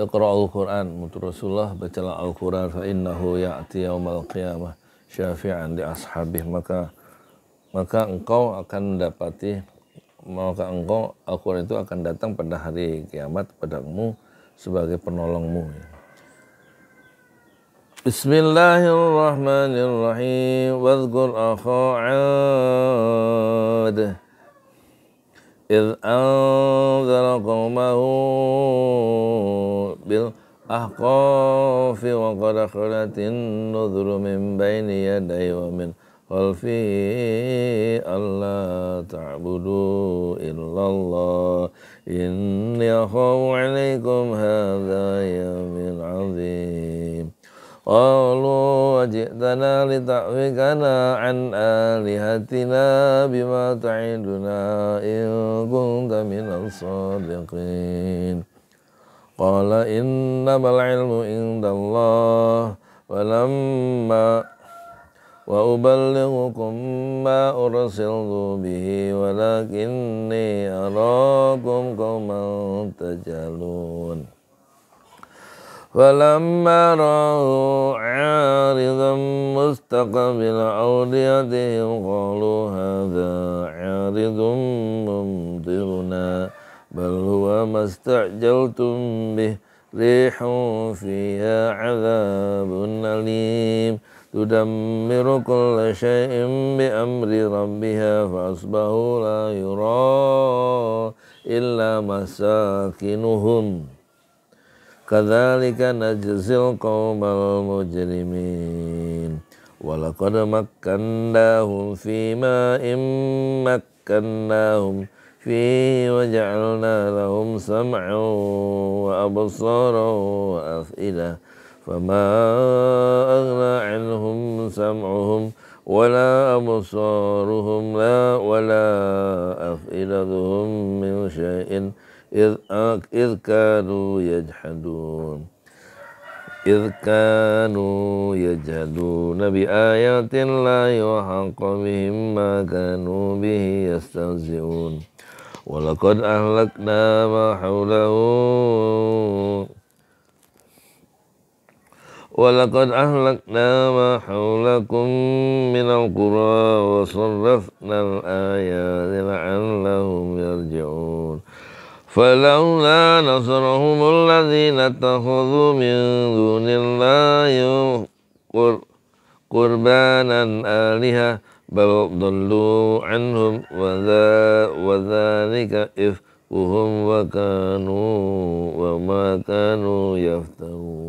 Iqra'ul Qur'an mutu Rasulullah bacalah Al-Qur'an fa innahu ya'ti yaumal qiyamah syafi'an di ashabih maka maka engkau akan mendapati maka engkau Al-Qur'an itu akan datang pada hari kiamat padamu sebagai penolongmu. Bismillahirrahmanirrahim. Wadhkur akha إذ أنذر قومه بالأحقاف وقد خلت النذر من بين يديه ومن خلفه ألا تعبدوا إلا الله إني أخاف عليكم هذا يوم عظيم syi'tana lita'fikana an alihatina bima ta'iduna in kunta minal sadiqin. Qala innamal ilmu indallah walamma wa uballighukum ma ursiltu bihi walakinni arakum qauman tajalun. فلما رأوا عارضا مستقبل أوليتهم قالوا هذا عارض ممطرنا بل هو ما استعجلتم به ريح فيها عذاب أليم تدمر كل شيء بأمر ربها فأصبحوا لا يرى إلا مساكنهم كذلك نجزي القوم المجرمين ولقد مكناهم في ماء مكناهم فيه وجعلنا لهم سمعا وأبصارا وأفئدة فما أغنى عنهم سمعهم ولا أبصارهم لا ولا أفئدتهم من شيء إذ, إذ كانوا يجحدون إذ كانوا يجحدون بآيات الله وحق بهم ما كانوا به يستهزئون ولقد أهلكنا ما حوله ولقد أهلكنا ما حولكم من القرى وصرفنا الآيات فلولا نصرهم الذين اتخذوا من دون الله قربانا آلهة بل ضلوا عنهم وذلك إفكهم وكانوا وما كانوا يفترون